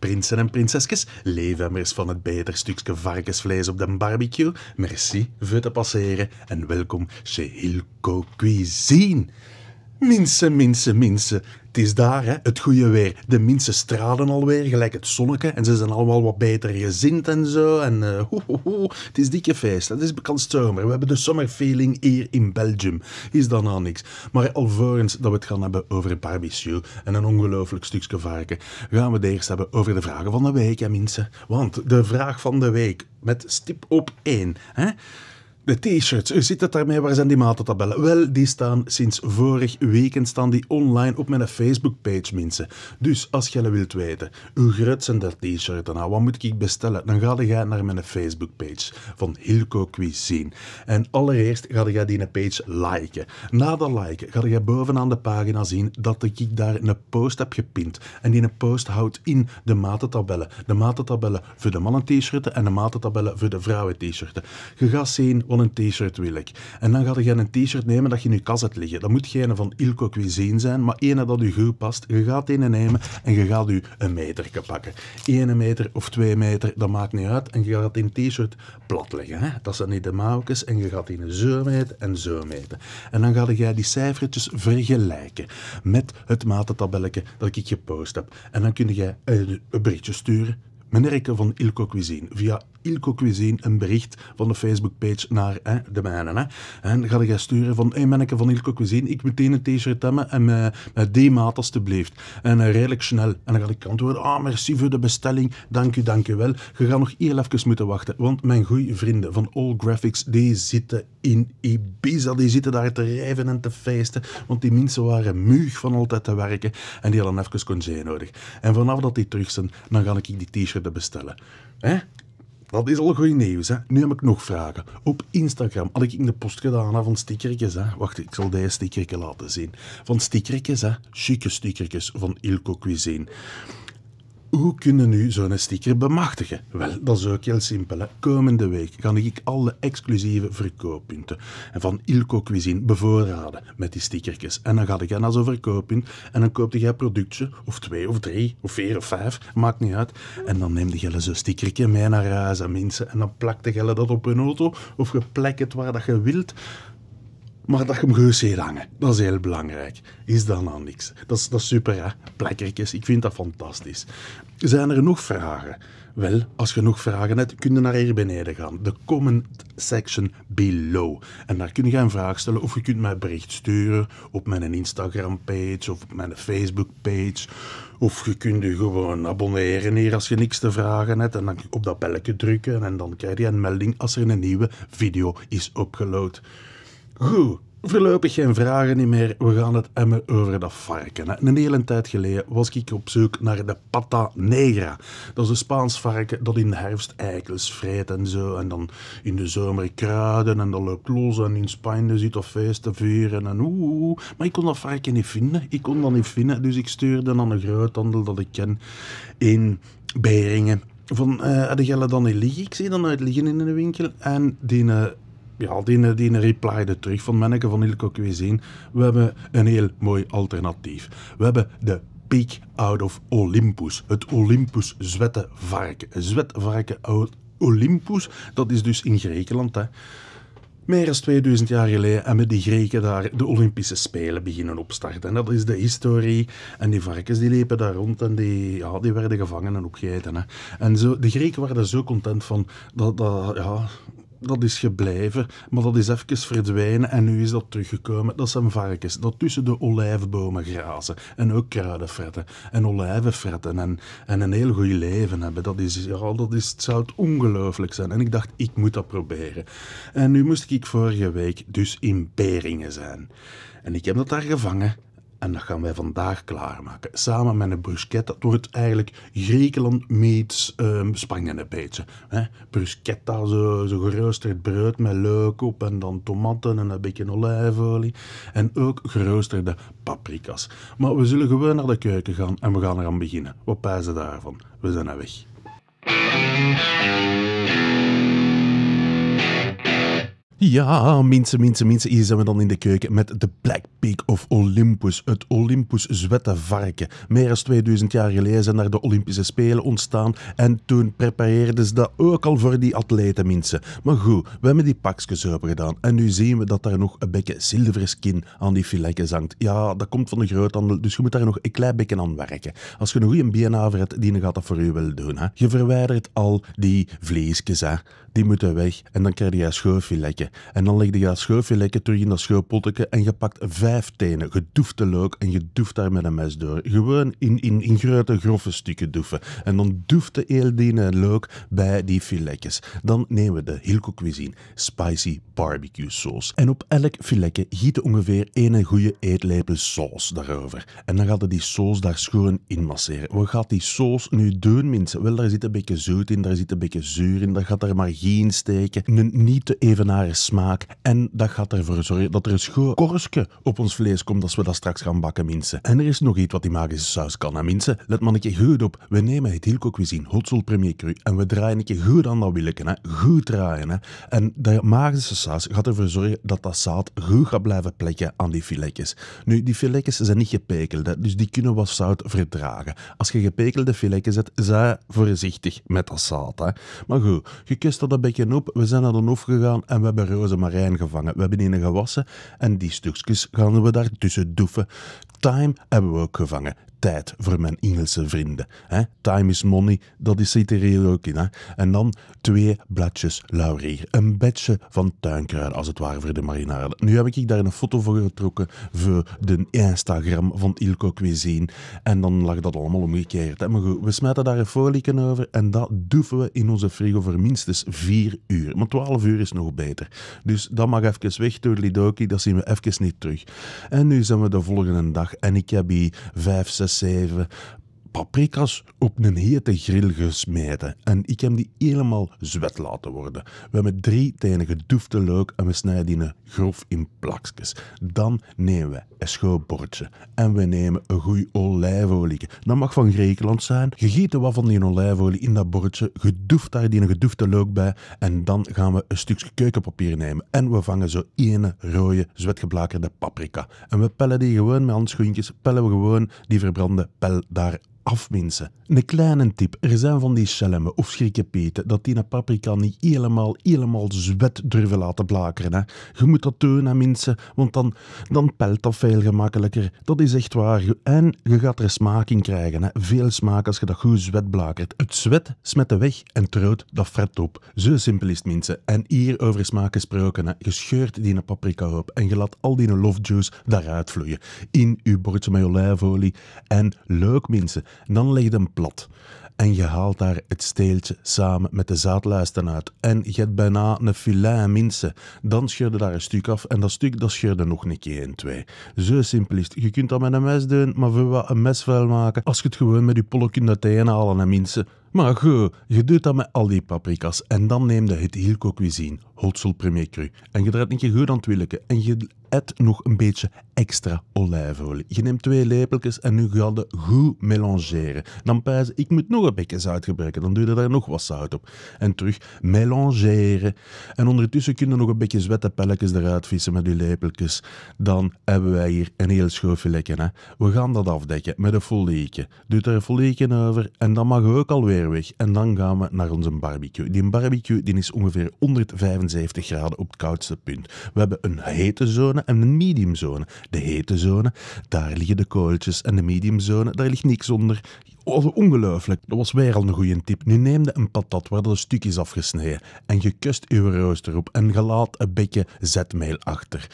prinsen en prinsesjes, leefhemmers van het beter stukje varkensvlees op de barbecue, merci voor te passeren en welkom chez Hilco Cuisine. Minse, mensen, mensen. Het is daar, hè, het goede weer. De mensen stralen alweer, gelijk het zonneke. En ze zijn allemaal wat beter gezind en zo. En uh, ho, ho, het is dikke feest. Het is bekend zomer. We hebben de feeling hier in Belgium. Is dan nou niks. Maar alvorens dat we het gaan hebben over barbecue en een ongelooflijk stukje varken, gaan we het eerst hebben over de vragen van de week, hè, mensen. Want de vraag van de week, met stip op één, hè... De t-shirts, u ziet het daarmee, waar zijn die matentabellen? Wel, die staan sinds vorig weekend staan die online op mijn Facebook-page, mensen. Dus, als jij wilt weten, hoe groot zijn dat t-shirt nou? Wat moet ik bestellen? Dan ga je naar mijn Facebook-page van Hilco Cuisine. En allereerst ga je die page liken. Na dat liken ga je bovenaan de pagina zien dat ik daar een post heb gepint. En die post houdt in de matentabellen. De matentabellen voor de mannen-t-shirten en de matentabellen voor de vrouwen-t-shirten. Je gaat zien een t-shirt wil ik. En dan ga je een t-shirt nemen dat je in je kas hebt liggen. Dat moet geen van Ilco Cuisine zijn, maar ene dat je goed past. Je gaat een nemen en je gaat je een meter pakken. Eén meter of twee meter, dat maakt niet uit. En je gaat in t-shirt plat leggen. Hè? Dat zijn niet de mouwtjes. En je gaat die zo meten en zo meten. En dan ga je die cijfertjes vergelijken met het matentabelletje dat ik gepost heb. En dan kun jij een eh, berichtje sturen Menerke van Ilco Cuisine. Via Ilco Cuisine een bericht van de Facebookpage naar hè, de mijne. Hè. En ga ik sturen van, hey van Ilco Cuisine, ik meteen een t-shirt hebben en met, met die maat alstublieft. En eh, redelijk snel. En dan ga ik antwoorden, ah, merci voor de bestelling, dank u, dank u wel. Je gaat nog heel even moeten wachten, want mijn goede vrienden van All Graphics, die zitten in Ibiza, die zitten daar te rijven en te feesten, want die mensen waren muug van altijd te werken en die hadden even congé nodig. En vanaf dat die terug zijn, dan ga ik die t-shirt kunnen bestellen. Hè? Dat is al goed nieuws. Hè? Nu heb ik nog vragen. Op Instagram had ik in de post gedaan van stickertjes. Hè? Wacht, ik zal deze stickertje laten zien. Van stickertjes, hè? chique stickertjes van Ilko Cuisine. Hoe kunnen nu zo'n sticker bemachtigen? Wel, dat is ook heel simpel. Hè. Komende week kan ik alle exclusieve verkooppunten en van Ilco Cuisine bevoorraden met die stickertjes. En dan ga ik naar zo'n verkooppunt en dan koop jij een productje, of twee, of drie, of vier, of vijf, maakt niet uit. En dan neem je zo'n stickertje mee naar huis mensen en dan plakt je dat op een auto of je plek het waar dat je wilt maar dat je hem geus ziet hangen. Dat is heel belangrijk. Is dan nou niks. Dat is, dat super, hè? Plekkertjes, ik vind dat fantastisch. Zijn er nog vragen? Wel, als je nog vragen hebt, kun je naar hier beneden gaan. De comment section below. En daar kun je een vraag stellen of je kunt mij een bericht sturen op mijn Instagram page of op mijn Facebook page. Of je kunt je gewoon abonneren hier als je niks te vragen hebt. En dan op dat belletje drukken en dan krijg je een melding als er een nieuwe video is opgeload. Goed, voorlopig geen vragen niet meer. We gaan het emmer over dat varken. Een hele tijd geleden was ik op zoek naar de pata negra. Dat is een Spaans varken dat in de herfst eikels vreet en zo. En dan in de zomer kruiden en dan loopt los. En in Spanje zit dat feest te vieren en oeh. Maar ik kon dat varken niet vinden. Ik kon dat niet vinden. Dus ik stuurde aan een groothandel dat ik ken in Beringen. Van, uh, had dan in liggen? Ik zie dan uit liggen in een winkel. En die... Uh, ja, die, die replyde terug van Menneke van Ilko Cuisine. We hebben een heel mooi alternatief. We hebben de Peak Out of Olympus. Het Olympus zwette varken. Zwetvarken uit Olympus, dat is dus in Griekenland. Hè. Meer dan 2000 jaar geleden hebben die Grieken daar de Olympische Spelen beginnen opstarten. En dat is de historie. En die varkens die liepen daar rond en die, ja, die werden gevangen en opgegeten. Hè. En zo, de Grieken waren er zo content van dat, dat, ja, dat is gebleven, maar dat is even verdwenen en nu is dat teruggekomen. Dat zijn varkens dat tussen de olijfbomen grazen en ook kruidenfretten en olijvenfretten en, en een heel goed leven hebben. Dat is, ja, dat is, het zou het ongelooflijk zijn. En ik dacht, ik moet dat proberen. En nu moest ik vorige week dus in Beringen zijn. En ik heb dat daar gevangen en dat gaan wij vandaag klaarmaken. Samen met een bruschetta. Dat wordt eigenlijk Griekenland meets um, Spanje een beetje. Hè? Bruschetta, zo, zo geroosterd brood met leuk op en dan tomaten en een beetje olijfolie. En ook geroosterde paprika's. Maar we zullen gewoon naar de keuken gaan en we gaan eraan beginnen. Wat pijzen daarvan? We zijn er weg. Ja, mensen, mensen, mensen, hier zijn we dan in de keuken met de Black Peak of Olympus, het Olympus zwette varken. Meer dan 2000 jaar geleden zijn daar de Olympische Spelen ontstaan en toen prepareerden ze dat ook al voor die atleten, mensen. Maar goed, we hebben die pakjes open gedaan en nu zien we dat daar nog een beetje skin aan die filetjes zangt. Ja, dat komt van de groothandel, dus je moet daar nog een klein beetje aan werken. Als je een goede BNA hebt, die gaat dat voor je wel doen. Hè? Je verwijdert al die vleesjes, hè? die moeten weg en dan krijg je een en dan leg je dat schuifje lekker terug in dat schuifpotje en je pakt vijf tenen. Je doeft de leuk en je doeft daar met een mes door. Gewoon in, in, in grote, grove stukken doeven. En dan doefte de leuk eh, bij die filetjes. Dan nemen we de Hilco Cuisine Spicy Barbecue Sauce. En op elk filetje giet ongeveer één goede eetlepel saus daarover. En dan gaat die saus daar schoon in masseren. Wat gaat die saus nu doen, mensen? Wel, daar zit een beetje zoet in, daar zit een beetje zuur in, daar gaat er geen steken. niet te evenaren smaak. En dat gaat ervoor zorgen dat er een schoon korstje op ons vlees komt als we dat straks gaan bakken, mensen. En er is nog iets wat die magische saus kan, hè, Let mannetje goed op. We nemen het Hilco Cuisine, Premier Cru, en we draaien een keer goed aan dat willeke. hè. Goed draaien, hè. En dat magische saus gaat ervoor zorgen dat dat zaad goed gaat blijven plekken aan die filetjes. Nu, die filetjes zijn niet gepekeld, dus die kunnen wat zout verdragen. Als je gepekelde filetjes hebt, zij voorzichtig met dat zaad, hè. Maar goed, je kust dat een beetje op, we zijn naar de hof gegaan en we hebben rozemarijn gevangen. We hebben die gewassen en die stukjes gaan we daar tussen doeven. Time hebben we ook gevangen tijd voor mijn Engelse vrienden. Hè? Time is money, dat zit er hier ook in. Hè? En dan twee bladjes laurier. Een bedje van tuinkruiden, als het ware, voor de marinade. Nu heb ik daar een foto voor getrokken voor de Instagram van Ilko Cuisine. En dan lag dat allemaal omgekeerd. Hè? Maar goed, we smijten daar een folieken over en dat doeven we in onze frigo voor minstens vier uur. Maar twaalf uur is nog beter. Dus dat mag even weg door Lidoki, dat zien we even niet terug. En nu zijn we de volgende dag en ik heb hier vijf, zes save paprika's op een hete grill gesmeten en ik heb die helemaal zwet laten worden. We hebben drie tenen gedoefde leuk en we snijden die grof in plakjes. Dan nemen we een bordje en we nemen een goede olijfolie. Dat mag van Griekenland zijn. Gegieten wat van die olijfolie in dat bordje, gedoeft daar die gedoefde leuk bij en dan gaan we een stukje keukenpapier nemen en we vangen zo ene rode zwetgeblakerde paprika. En we pellen die gewoon met handschoentjes, pellen we gewoon die verbrande pel daar afminsen. Een kleine tip. Er zijn van die schermen of schrikkepeten dat die een paprika niet helemaal, helemaal zwet durven laten blakeren. Hè. Je moet dat doen, mensen, want dan, dan pelt dat veel gemakkelijker. Dat is echt waar. En je gaat er smaak in krijgen. Hè. Veel smaak als je dat goed zwet blakert. Het zwet smet weg en het dat fret op. Zo simpel is het mensen. En hier over smaak gesproken. Hè. Je scheurt die paprika op en je laat al die love juice daaruit vloeien. In uw bordje met olijfolie. En leuk mensen. Dan leg je hem plat. En je haalt daar het steeltje samen met de zaadluisten uit. En je hebt bijna een filet mince. Dan scheurde daar een stuk af en dat stuk dat scheurde nog een keer in twee. Zo simpel Je kunt dat met een mes doen, maar voor wat een mes vuil maken? Als je het gewoon met je pollen kunt uiteenhalen en mince. Maar goed, je doet dat met al die paprika's en dan neem je het Hilco cuisine, hotsel premier cru. En je draait een keer goed aan het en je edt nog een beetje extra olijfolie. Je neemt twee lepeltjes en nu ga je goed melangeren. Dan pijs ik moet nog een beetje zout gebruiken, dan doe je daar nog wat zout op. En terug melangeren. En ondertussen kun je nog een beetje zwette pelletjes eruit vissen met die lepeltjes. Dan hebben wij hier een heel schoofje lekker. Hè? We gaan dat afdekken met een folieke. Doe er een folieke over en dan mag je ook alweer weg. En dan gaan we naar onze barbecue. Die barbecue die is ongeveer 175 graden op het koudste punt. We hebben een hete zone en een medium zone. De hete zone, daar liggen de kooltjes. En de medium zone, daar ligt niks onder. Oh, ongelooflijk. Dat was weer al een goede tip. Nu neem je een patat waar stuk is afgesneden en je kust uw rooster op en je laat een beetje zetmeel achter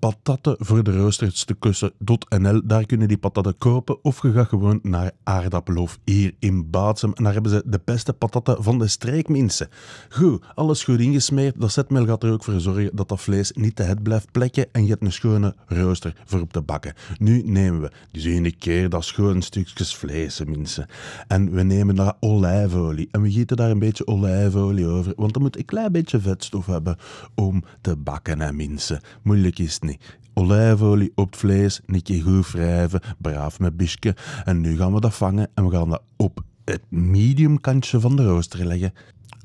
patatten voor de roosters te kussen.nl. Daar kunnen die patatten kopen of je gaat gewoon naar Aardappelhof hier in Baatsem. En daar hebben ze de beste patatten van de streek, mensen. Goed, alles goed ingesmeerd. Dat zetmeel gaat er ook voor zorgen dat dat vlees niet te het blijft plekken en je hebt een schone rooster voor op te bakken. Nu nemen we dus een keer dat schoon stukjes vlees, mensen. En we nemen daar olijfolie en we gieten daar een beetje olijfolie over, want dan moet een klein beetje vetstof hebben om te bakken, en mensen. Moeilijk is het niet. Olijfolie op het vlees, een goed wrijven, braaf met bischke. En nu gaan we dat vangen en we gaan dat op het medium kantje van de rooster leggen.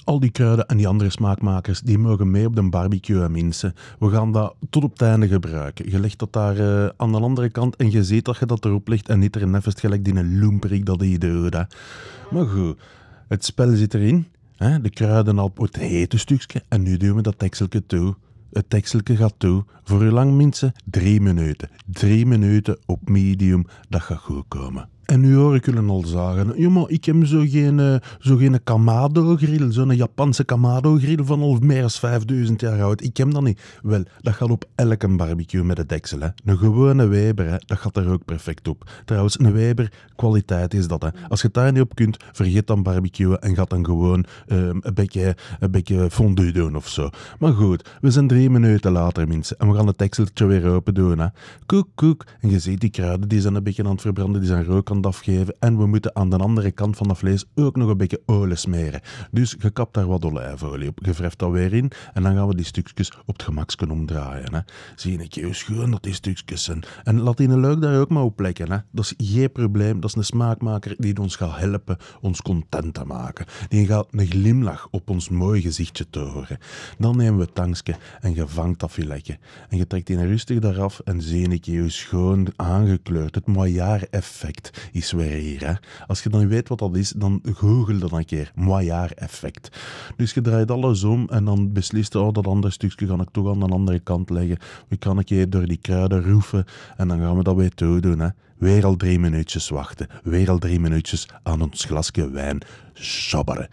Al die kruiden en die andere smaakmakers, die mogen mee op de barbecue en minsen. We gaan dat tot op het einde gebruiken. Je legt dat daar eh, aan de andere kant en je ziet dat je dat erop legt en niet er neffest gelijk die een loemperik dat hij doet. Maar goed, het spel zit erin. Hè? De kruiden al op het hete stukje en nu doen we dat dekseltje toe. Het tekstelijke gaat toe voor uw lang minstens drie minuten. Drie minuten op medium, dat gaat goed komen. En nu hoor ik jullie al zagen. Jongen, ik heb zo geen, eh, zo geen Kamado-grill, zo'n Japanse Kamado-grill van al meer dan 5000 jaar oud. Ik heb dat niet. Wel, dat gaat op elke barbecue met een deksel. Hè. Een gewone Weber, hè, dat gaat er ook perfect op. Trouwens, een Weber, kwaliteit is dat. Hè. Als je daar niet op kunt, vergeet dan barbecuen en gaat dan gewoon ehm, een, beetje, een beetje fondue doen of zo. Maar goed, we zijn drie minuten later mensen en we gaan het dekseltje weer open doen. Hè. Koek, koek. En je ziet die kruiden, die zijn een beetje aan het verbranden, die zijn rook afgeven en we moeten aan de andere kant van dat vlees ook nog een beetje olie smeren. Dus je kapt daar wat olijfolie op, je vreft dat weer in en dan gaan we die stukjes op het gemaksken omdraaien. Hè. Zie je, je schoon dat die stukjes zijn. En laat in een leuk daar ook maar op plekken. Hè. Dat is geen probleem, dat is een smaakmaker die ons gaat helpen ons content te maken. Die gaat een glimlach op ons mooi gezichtje horen. Dan nemen we het en je vangt dat filetje. En je trekt die rustig daaraf en zie je, je schoon aangekleurd, het maillard effect is weer Hè? Als je dan weet wat dat is, dan google dat een keer. Moiaar effect Dus je draait alles om en dan beslist oh, dat andere stukje ga ik toch aan de andere kant leggen. We kan een keer door die kruiden roeven en dan gaan we dat weer toedoen. doen. Hè? Weer al drie minuutjes wachten. Weer al drie minuutjes aan ons glasje wijn sabberen.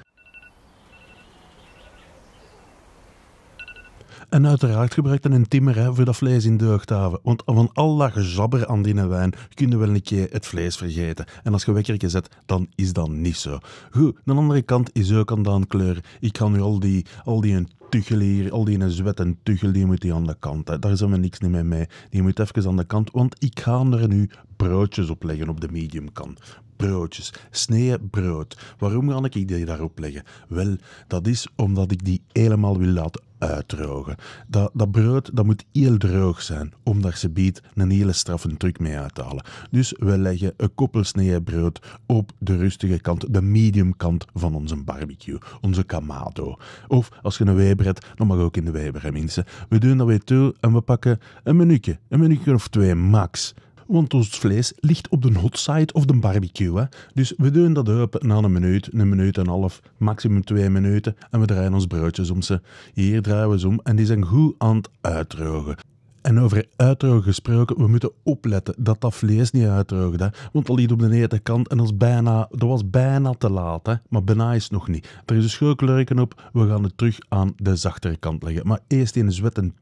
En uiteraard gebruikt een timmer voor dat vlees in deugdhaven, Want van al dat gezabber aan die wijn kun je wel een keer het vlees vergeten. En als je wekkertje zet, dan is dat niet zo. Goed, aan de andere kant is ook aan de kleur. Ik kan nu al die, al die een hier, al die een zwet en tuchel, die moet die aan de kant. Hè. Daar zijn we niks niet mee mee. Die moet even aan de kant, want ik ga er nu broodjes opleggen op de medium kan. Broodjes, sneeën brood. Waarom kan ik die daarop leggen? Wel, dat is omdat ik die helemaal wil laten uitdrogen. Dat, dat brood dat moet heel droog zijn, omdat ze biedt een hele straffe truc mee uit te halen. Dus we leggen een koppel brood op de rustige kant, de medium kant van onze barbecue, onze kamado. Of als je een weber hebt, dan mag ook in de weber mensen. We doen dat weer toe en we pakken een minuutje, een minuutje of twee max want ons vlees ligt op de hot side of de barbecue. Hè. Dus we doen dat up na een minuut, een minuut en een half, maximum twee minuten. En we draaien ons broodjes om ze. Hier draaien we ze om en die zijn goed aan het uitdrogen. En over uitdrogen gesproken, we moeten opletten dat dat vlees niet uitdroogt. Want dat liet op de ene kant en dat, bijna, dat was bijna te laat. Hè? Maar bijna is nog niet. Er is een schoolkleurken op, we gaan het terug aan de zachtere kant leggen. Maar eerst in zwet en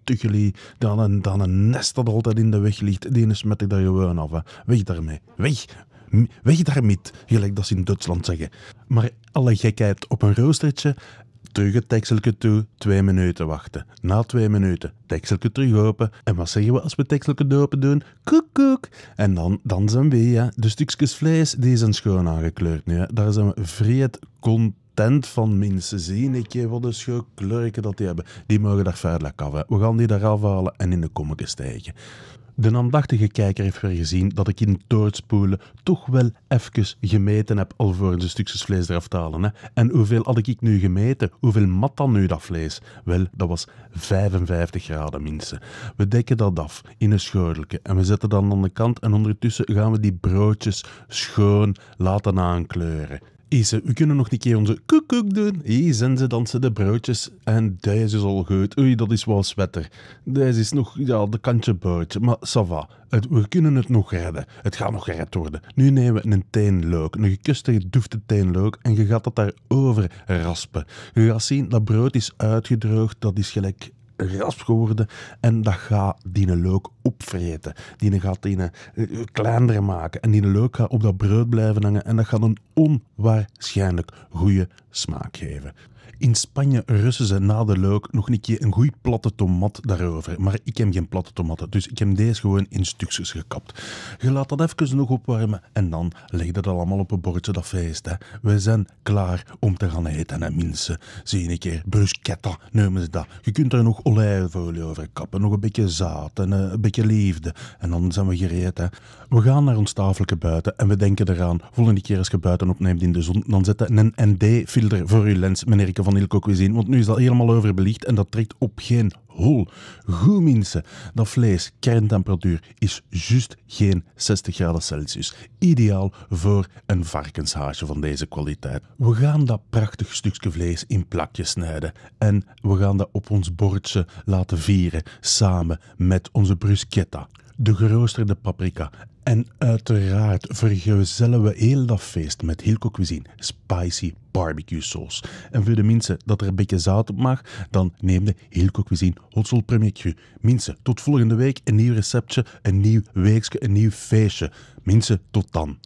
dan een, dan een nest dat altijd in de weg ligt. Die smet ik daar gewoon af. Weg daarmee. Weg. Weg daarmee, gelijk dat ze in Duitsland zeggen. Maar alle gekheid op een roostertje terug het tekstje toe, twee minuten wachten. Na twee minuten, tekstje terug open. En wat zeggen we als we tekstelijke dopen doen? Koek, koek. En dan, dan zijn we, ja. De stukjes vlees, die zijn schoon aangekleurd nu. Hè. Daar zijn we vreed content van mensen. zien. ik, wat een schoon kleurken dat die hebben. Die mogen daar verder af. Hè. We gaan die daar halen en in de kommetjes steken. De aandachtige kijker heeft weer gezien dat ik in doodspoelen toch wel even gemeten heb alvorens de stukjes vlees eraf te halen. Hè. En hoeveel had ik nu gemeten? Hoeveel mat dan nu dat vlees? Wel, dat was 55 graden minstens. We dekken dat af in een schoteltje en we zetten dat aan de kant en ondertussen gaan we die broodjes schoon laten aankleuren. Ise, we kunnen nog een keer onze koekoek doen. Hier zijn ze dansen de broodjes. En deze is al goed. Oei, dat is wel sweater. Deze is nog, ja, de kantje broodje. Maar sava, we kunnen het nog redden. Het gaat nog gered worden. Nu nemen we een teenlook, een gekuste gedoefde teenlook. En je gaat dat daarover raspen. Je gaat zien, dat brood is uitgedroogd. Dat is gelijk ras geworden en dat gaat dine leuk opvreten. Die gaat dine eh, kleiner maken en die leuk gaat op dat brood blijven hangen en dat gaat een onwaarschijnlijk goede smaak geven. In Spanje russen ze na de leuk nog een keer een goede platte tomat daarover. Maar ik heb geen platte tomaten, dus ik heb deze gewoon in stukjes gekapt. Je laat dat even nog opwarmen en dan leg dat allemaal op een bordje dat feest. Hè. zijn klaar om te gaan eten, hè, mensen. Zie een keer bruschetta, noemen ze dat. Je kunt er nog olijfolie over kappen, nog een beetje zaad en eh, een beetje liefde. En dan zijn we gereed. Hè. We gaan naar ons tafeltje buiten en we denken eraan, volgende keer als je buiten opneemt in de zon, dan zet een ND-filter voor je lens, meneer van Ilko want nu is dat helemaal overbelicht en dat trekt op geen hol. Goed mensen, dat vlees, kerntemperatuur, is juist geen 60 graden Celsius. Ideaal voor een varkenshaasje van deze kwaliteit. We gaan dat prachtig stukje vlees in plakjes snijden en we gaan dat op ons bordje laten vieren samen met onze bruschetta de geroosterde paprika. En uiteraard vergezellen we heel dat feest met Hilco Cuisine Spicy Barbecue Sauce. En voor de mensen dat er een beetje zout op mag, dan neem de Hilco Cuisine Hot Soul Premier Cru. Mensen, tot volgende week. Een nieuw receptje, een nieuw weekje, een nieuw feestje. Mensen, tot dan.